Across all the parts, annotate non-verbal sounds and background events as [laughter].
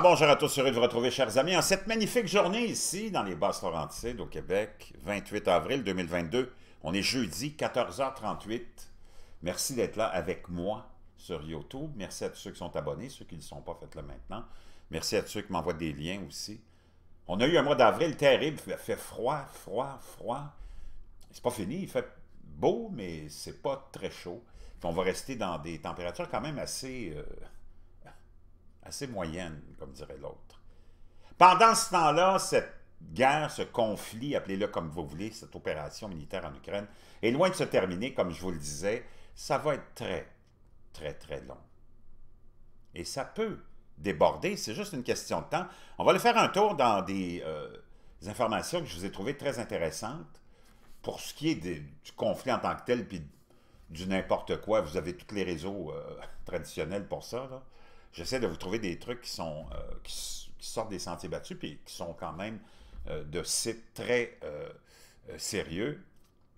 bonjour à tous, heureux de vous retrouver, chers amis, en cette magnifique journée ici, dans les Basses-Laurentides, au Québec, 28 avril 2022. On est jeudi, 14h38. Merci d'être là avec moi sur YouTube. Merci à tous ceux qui sont abonnés, ceux qui ne sont pas, faites-le maintenant. Merci à tous ceux qui m'envoient des liens aussi. On a eu un mois d'avril terrible, il fait froid, froid, froid. C'est pas fini, il fait beau, mais c'est pas très chaud. on va rester dans des températures quand même assez... Euh, assez moyenne, comme dirait l'autre. Pendant ce temps-là, cette guerre, ce conflit, appelez-le comme vous voulez, cette opération militaire en Ukraine, est loin de se terminer, comme je vous le disais, ça va être très, très, très long. Et ça peut déborder, c'est juste une question de temps. On va le faire un tour dans des, euh, informations que je vous ai trouvées très intéressantes. Pour ce qui est des, du conflit en tant que tel, puis du n'importe quoi, vous avez tous les réseaux euh, [laughs] traditionnels pour ça. Là j'essaie de vous trouver des trucs qui sont euh, qui, sortent des sentiers battus puis qui sont quand même euh, de sites très euh, sérieux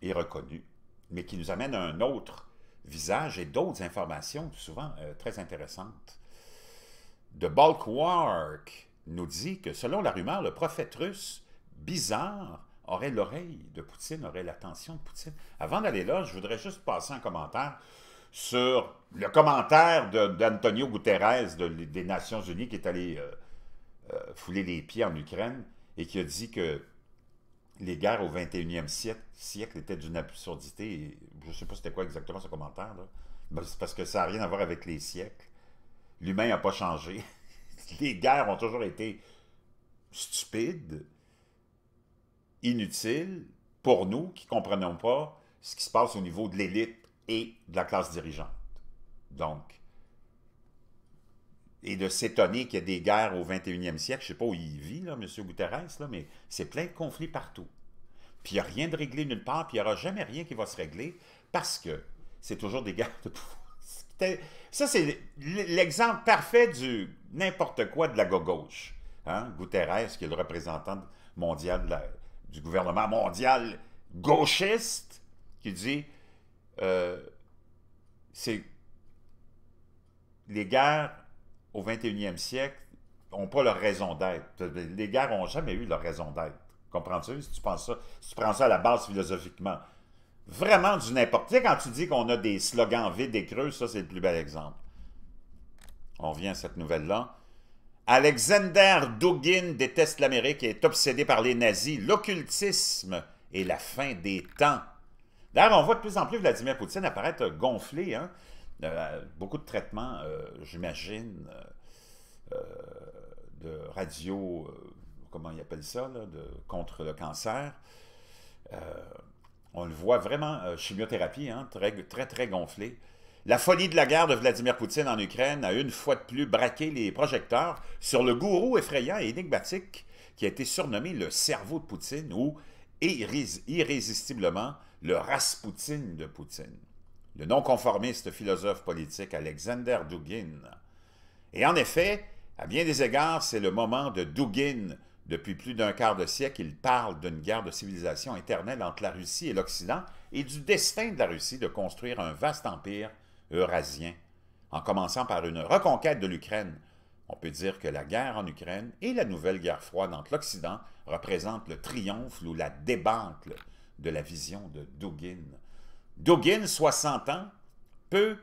et reconnus, mais qui nous amènent à un autre visage et d'autres informations souvent très intéressantes. The Balkwark nous dit que selon la rumeur, le prophète russe bizarre aurait l'oreille de Poutine, aurait l'attention de Poutine. Avant d'aller là, je voudrais juste passer un commentaire sur le commentaire d'Antonio Guterres des Nations Unies qui est allé euh, euh, fouler les pieds en Ukraine et qui a dit que les guerres au 21e siècle, étaient d'une absurdité. je ne sais pas c'était quoi exactement ce commentaire. Ben, c'est parce que ça n'a rien à voir avec les siècles. L'humain n'a pas changé. [laughs] les guerres ont toujours été stupides, inutiles, pour nous qui ne comprenons pas ce qui se passe au niveau de l'élite et de la classe dirigeante. Donc, et de s'étonner qu'il y ait des guerres au 21e siècle, je ne sais pas où il vit, là, M. Guterres, là, mais c'est plein de conflits partout. Puis il n'y a rien de réglé nulle part, puis il n'y aura jamais rien qui va se régler parce que c'est toujours des guerres de pouvoir. [laughs] Ça, c'est l'exemple parfait du n'importe quoi de la gauche. Hein? Guterres, qui est le représentant mondial du gouvernement mondial gauchiste, qui dit euh, c'est les guerres au 21e siècle n'ont pas leur raison d'être. Les guerres n'ont jamais eu leur raison d'être. Comprends-tu? Si tu ça, si tu prends ça à la base philosophiquement. Vraiment du n'importe. quoi, quand tu dis qu'on a des slogans vides et creux, ça, c'est le plus bel exemple. On revient à cette nouvelle-là. Alexander Dugin déteste l'Amérique et est obsédé par les nazis, l'occultisme et la fin des temps. D'ailleurs, on voit de plus en plus Vladimir Poutine apparaître euh, gonflé. Hein. Euh, beaucoup de traitements, euh, j'imagine, de radio, comment il appelle ça, de, contre le cancer. on le voit vraiment, chimiothérapie, hein, très, très, très gonflé. La folie de la guerre de Vladimir Poutine en Ukraine a une fois de plus braqué les projecteurs sur le gourou effrayant et énigmatique qui a été surnommé le cerveau de Poutine ou, irrésistiblement, le Raspoutine de Poutine, le non-conformiste philosophe politique Alexander Dugin. Et en effet, à bien des égards, c'est le moment de Dugin. Depuis plus d'un quart de siècle, il parle d'une guerre de civilisation éternelle entre la Russie et l'Occident et du destin de la Russie de construire un vaste empire eurasien, en commençant par une reconquête de l'Ukraine. On peut dire que la guerre en Ukraine et la nouvelle guerre froide entre l'Occident représentent le triomphe ou la débâcle de la vision de Dugin. Dugin, 60 ans, peut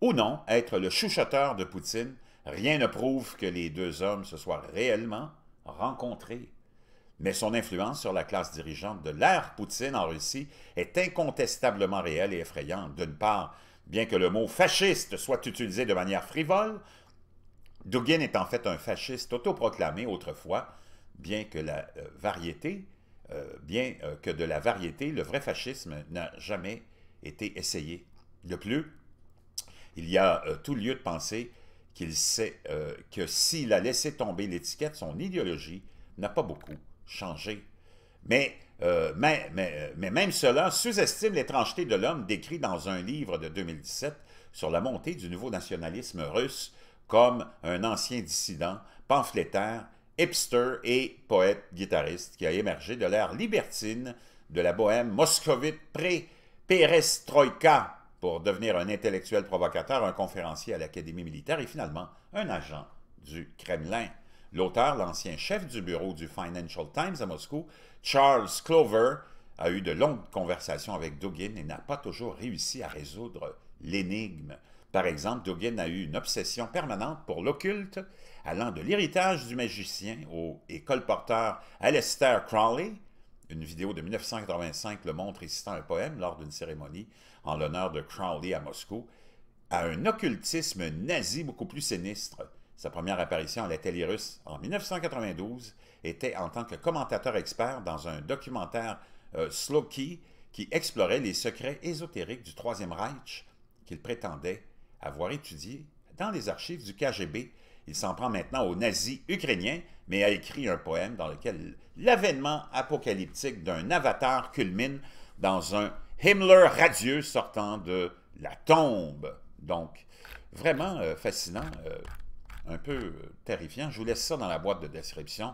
ou non être le chuchoteur de Poutine. Rien ne prouve que les deux hommes se soient réellement rencontrés. Mais son influence sur la classe dirigeante de l'ère Poutine en Russie est incontestablement réelle et effrayante. D'une part, bien que le mot fasciste soit utilisé de manière frivole, Dugin est en fait un fasciste autoproclamé autrefois, bien que la euh, variété euh, bien euh, que de la variété, le vrai fascisme n'a jamais été essayé. De plus, il y a euh, tout lieu de penser qu'il sait que s'il a laissé tomber l'étiquette, son idéologie n'a pas beaucoup changé. Mais, mais, mais, mais, même cela sous-estime l'étrangeté de l'homme décrit dans un livre de 2017 sur la montée du nouveau nationalisme russe comme un ancien dissident, pamphlétaire hipster et poète-guitariste qui a émergé de l'ère libertine de la bohème moscovite pré-perestroïka pour devenir un intellectuel provocateur, un conférencier à l'Académie militaire et finalement un agent du Kremlin. L'auteur, l'ancien chef du bureau du Financial Times à Moscou, Charles Clover, a eu de longues conversations avec Dugin et n'a pas toujours réussi à résoudre l'énigme. Par exemple, Dugin a eu une obsession permanente pour l'occulte allant de l'héritage du magicien au école porteur Aleister Crowley, une vidéo de 1985 le montre récitant un poème lors d'une cérémonie en l'honneur de Crowley à Moscou, à un occultisme nazi beaucoup plus sinistre. Sa première apparition à la télé russe en 1992 était en tant que commentateur expert dans un documentaire euh, Slow Key » qui explorait les secrets ésotériques du Troisième Reich qu'il prétendait avoir étudié dans les archives du KGB il s'en prend maintenant aux nazis ukrainiens, mais a écrit un poème dans lequel l'avènement apocalyptique d'un avatar culmine dans un Himmler radieux sortant de la tombe. Donc, vraiment euh, fascinant, euh, un peu euh, terrifiant. Je vous laisse ça dans la boîte de description.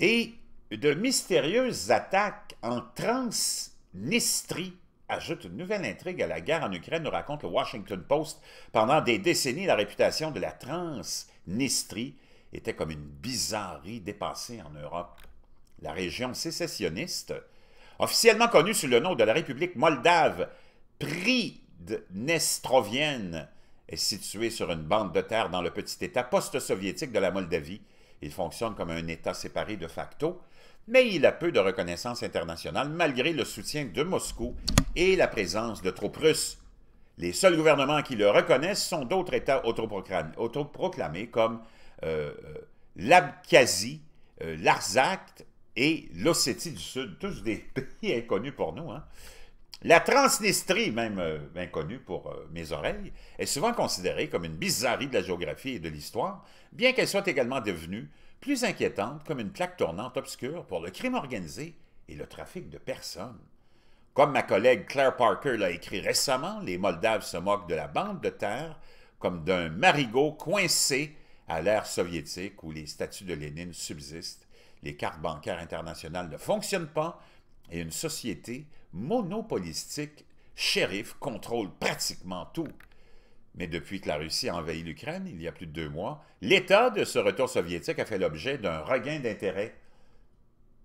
Et de mystérieuses attaques en Transnistrie ajoute une nouvelle intrigue à la guerre en Ukraine, nous raconte le Washington Post. Pendant des décennies, la réputation de la Transnistrie était comme une bizarrerie dépassée en Europe. La région sécessionniste, officiellement connue sous le nom de la République moldave pridnestrovienne, est située sur une bande de terre dans le petit État post-soviétique de la Moldavie. Il fonctionne comme un État séparé de facto, mais il a peu de reconnaissance internationale malgré le soutien de Moscou et la présence de troupes russes. Les seuls gouvernements qui le reconnaissent sont d'autres États autoproclamés, comme euh, euh, l'Abkhazie, euh, et l'Ossétie du Sud, tous des [laughs] pays inconnus pour nous. Hein. La Transnistrie, même euh, inconnue pour mes oreilles, est souvent considérée comme une bizarrerie de la géographie et de l'histoire, bien qu'elle soit également devenue plus inquiétante comme une plaque tournante obscure pour le crime organisé et le trafic de personnes. Comme ma collègue Claire Parker l'a écrit récemment, les Moldaves se moquent de la bande de terre comme d'un marigot coincé à l'ère soviétique où les statues de Lénine subsistent, les cartes bancaires internationales ne fonctionnent pas et une société monopolistique, shérif, contrôle pratiquement tout. Mais depuis que la Russie a envahi l'Ukraine, il y a plus de deux mois, l'état de ce retour soviétique a fait l'objet d'un regain d'intérêt.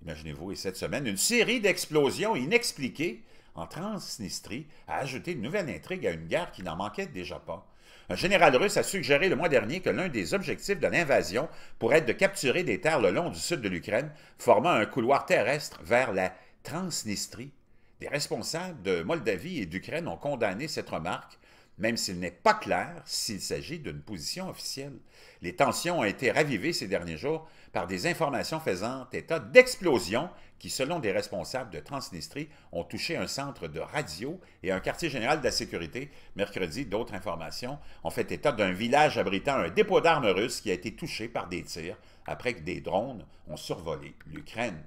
Imaginez-vous, et cette semaine, une série d'explosions inexpliquées en Transnistrie a ajouté une nouvelle intrigue à une guerre qui n'en manquait déjà pas. Un général russe a suggéré le mois dernier que l'un des objectifs de l'invasion pourrait être de capturer des terres le long du sud de l'Ukraine, formant un couloir terrestre vers la Transnistrie. Des responsables de Moldavie et d'Ukraine ont condamné cette remarque même s'il n'est pas clair s'il s'agit d'une position officielle. Les tensions ont été ravivées ces derniers jours par des informations faisant état d'explosions qui, selon des responsables de Transnistrie, ont touché un centre de radio et un quartier général de la sécurité. Mercredi, d'autres informations ont fait état d'un village abritant un dépôt d'armes russes qui a été touché par des tirs après que des drones ont survolé l'Ukraine.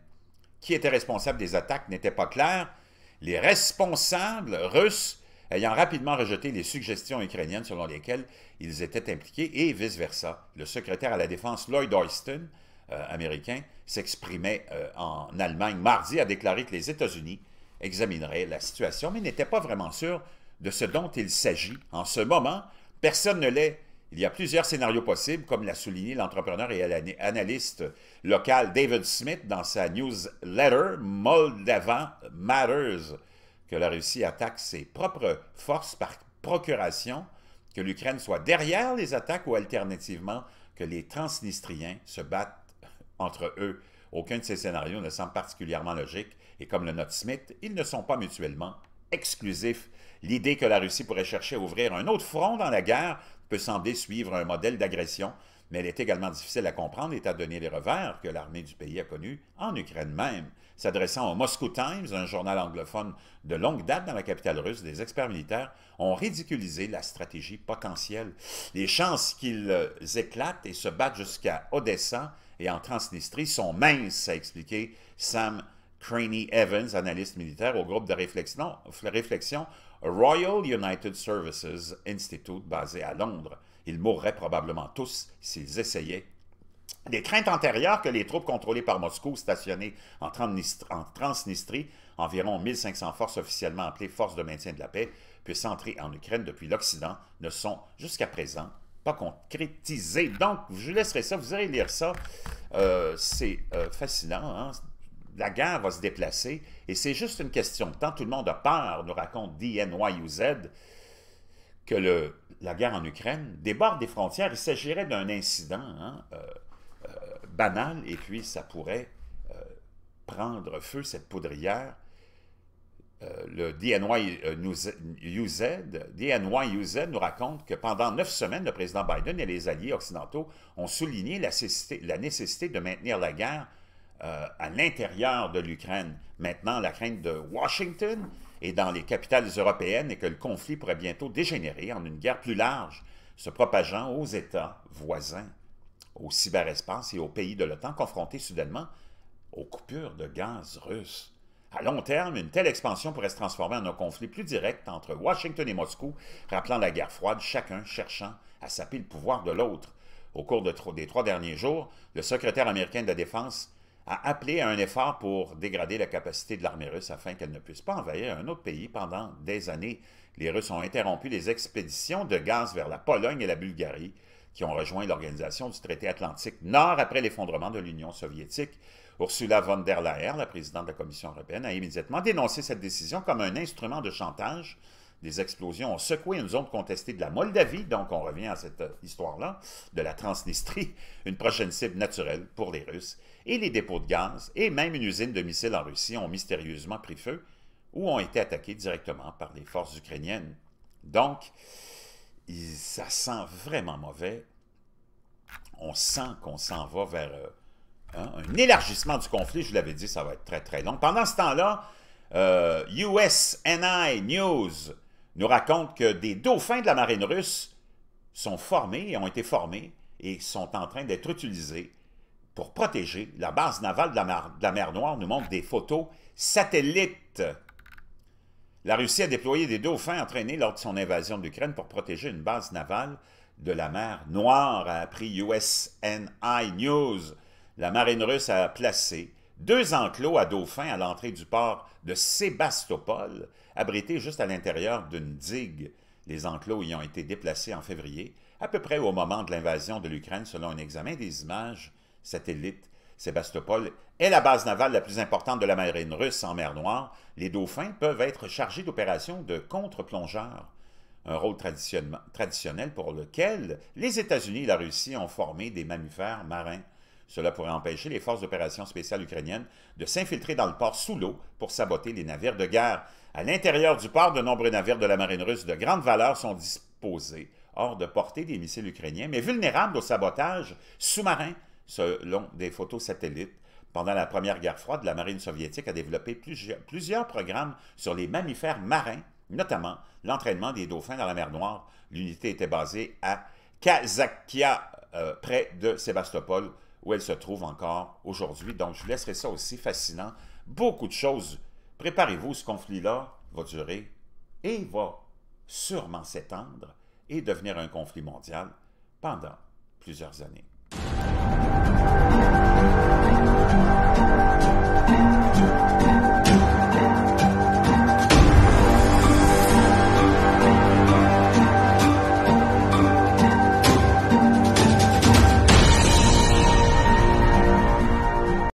Qui était responsable des attaques n'était pas clair. Les responsables russes ayant rapidement rejeté les suggestions ukrainiennes selon lesquelles ils étaient impliqués et vice-versa. Le secrétaire à la Défense Lloyd Austin, euh, américain, s'exprimait euh, en Allemagne mardi, a déclaré que les États-Unis examineraient la situation, mais n'était pas vraiment sûr de ce dont il s'agit. En ce moment, personne ne l'est. Il y a plusieurs scénarios possibles, comme l'a souligné l'entrepreneur et analyste local David Smith dans sa newsletter Moldavan Matters que la Russie attaque ses propres forces par procuration, que l'Ukraine soit derrière les attaques ou alternativement que les transnistriens se battent entre eux. Aucun de ces scénarios ne semble particulièrement logique et comme le note Smith, ils ne sont pas mutuellement exclusifs. L'idée que la Russie pourrait chercher à ouvrir un autre front dans la guerre peut sembler suivre un modèle d'agression mais elle est également difficile à comprendre et à donner les revers que l'armée du pays a connus en Ukraine même. S'adressant au Moscow Times, un journal anglophone de longue date dans la capitale russe, des experts militaires ont ridiculisé la stratégie potentielle. Les chances qu'ils euh, éclatent et se battent jusqu'à Odessa et en Transnistrie sont minces, a expliqué Sam Craney Evans, analyste militaire au groupe de réflexion Royal United Services Institute basé à Londres. Ils mourraient probablement tous s'ils essayaient. Des craintes antérieures que les troupes contrôlées par Moscou stationnées en Transnistrie, environ 1500 forces officiellement appelées forces de maintien de la paix, puissent entrer en Ukraine depuis l'Occident, ne sont jusqu'à présent pas concrétisées. Donc, je laisserai ça, vous allez lire ça. Euh, c'est euh, fascinant. Hein. la guerre va se déplacer et c'est juste une question de temps. Tout le monde a peur, nous raconte DNYUZ que le, la guerre en Ukraine déborde des frontières, il s'agirait d'un incident hein, euh, euh, banal et puis ça pourrait euh, prendre feu, cette poudrière. le DNYUZ nous raconte que pendant neuf semaines, le président Biden et les alliés occidentaux ont souligné la, la nécessité de maintenir la guerre à l'intérieur de l'Ukraine. Maintenant, la crainte de Washington et dans les capitales européennes et que le conflit pourrait bientôt dégénérer en une guerre plus large, se propageant aux États voisins, au cyberespace et aux pays de l'OTAN confrontés soudainement aux coupures de gaz russes. À long terme, une telle expansion pourrait se transformer en un conflit plus direct entre Washington et Moscou, rappelant la guerre froide, chacun cherchant à saper le pouvoir de l'autre. Au cours des trois derniers jours, le secrétaire américain de la Défense a appelé à un effort pour dégrader la capacité de l'armée russe afin qu'elle ne puisse pas envahir un autre pays pendant des années. Les Russes ont interrompu les expéditions de gaz vers la Pologne et la Bulgarie, qui ont rejoint l'organisation du traité atlantique Nord après l'effondrement de l'Union soviétique. Ursula von der Leyen, la présidente de la Commission européenne, a immédiatement dénoncé cette décision comme un instrument de chantage des explosions ont secoué une zone contestée de la Moldavie, donc on revient à cette euh, histoire-là, de la Transnistrie, [laughs] une prochaine cible naturelle pour les Russes, et les dépôts de gaz et même une usine de missiles en Russie ont mystérieusement pris feu ou ont été attaqués directement par les forces ukrainiennes. Donc, ça sent vraiment mauvais. On sent qu'on s'en va vers euh, hein, un élargissement du conflit. Je l'avais dit, ça va être très, très long. Pendant ce temps-là, USNI euh, News nous raconte que des dauphins de la marine russe sont formés et ont été formés et sont en train d'être utilisés pour protéger la base navale de la, mer, Noire, nous montre des photos satellites. La Russie a déployé des dauphins entraînés lors de son invasion d'Ukraine pour protéger une base navale de la mer Noire, a appris USNI News. La marine russe a placé deux enclos à dauphins à l'entrée du port de Sébastopol abrités juste à l'intérieur d'une digue. Les enclos y ont été déplacés en février, à peu près au moment de l'invasion de l'Ukraine selon un examen des images satellites. Sébastopol est la base navale la plus importante de la marine russe en mer Noire. Les dauphins peuvent être chargés d'opérations de contre-plongeurs, un rôle traditionnel pour lequel les États-Unis et la Russie ont formé des mammifères marins. Cela pourrait empêcher les forces d'opérations spéciales ukrainiennes de s'infiltrer dans le port sous l'eau pour saboter les navires de guerre. À l'intérieur du port, de nombreux navires de la marine russe de grande valeur sont disposés, hors de portée des missiles ukrainiens, mais vulnérables au sabotage sous-marin, selon des photos satellites. Pendant la Première Guerre froide, la marine soviétique a développé plusieurs programmes sur les mammifères marins, notamment l'entraînement des dauphins dans la mer Noire. L'unité était basée à Kazakhia, euh, près de Sébastopol, où elle se trouve encore aujourd'hui. Donc, je vous laisserai ça aussi fascinant. Beaucoup de choses Préparez-vous, ce conflit-là va durer et va sûrement s'étendre et devenir un conflit mondial pendant plusieurs années.